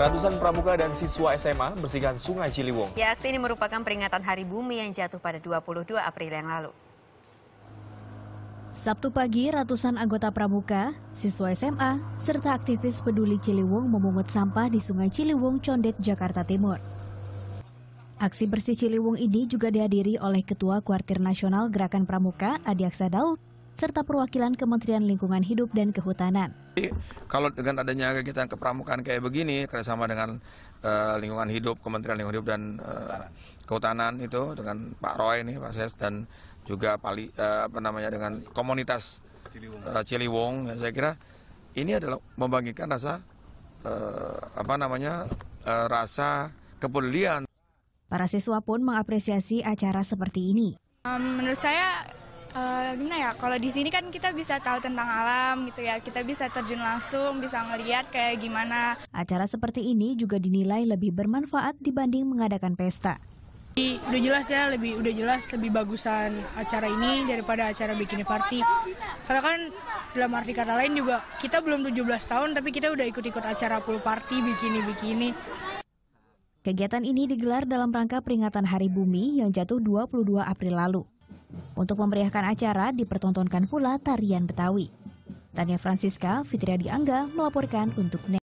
Ratusan pramuka dan siswa SMA bersihkan Sungai Ciliwung. Ya, aksi ini merupakan peringatan Hari Bumi yang jatuh pada 22 April yang lalu. Sabtu pagi, ratusan anggota pramuka, siswa SMA, serta aktivis peduli Ciliwung memungut sampah di Sungai Ciliwung, Condet, Jakarta Timur. Aksi bersih Ciliwung ini juga dihadiri oleh Ketua Kuartir Nasional Gerakan Pramuka, Adi Aksa Daud, serta perwakilan Kementerian Lingkungan Hidup dan Kehutanan. Jadi, kalau dengan adanya kegiatan kepramukaan kayak begini, kerjasama dengan uh, lingkungan hidup, Kementerian Lingkungan Hidup dan uh, Kehutanan itu dengan Pak Roy ini, Pak Ses dan juga Pali, uh, apa namanya dengan komunitas uh, Ciliwung, ya, saya kira ini adalah membangkitkan rasa uh, apa namanya uh, rasa kepedulian. Para siswa pun mengapresiasi acara seperti ini. Um, menurut saya Uh, gimana ya kalau di sini kan kita bisa tahu tentang alam gitu ya kita bisa terjun langsung bisa ngelihat kayak gimana acara seperti ini juga dinilai lebih bermanfaat dibanding mengadakan pesta udah jelas ya lebih udah jelas lebih bagusan acara ini daripada acara bikini party soalnya kan dalam arti kata lain juga kita belum 17 tahun tapi kita udah ikut-ikut acara pool party bikini-bikini Kegiatan ini digelar dalam rangka peringatan Hari Bumi yang jatuh 22 April lalu. Untuk memeriahkan acara, dipertontonkan pula tarian Betawi. Tania Francisca, Fitriadi Angga melaporkan untuk NET.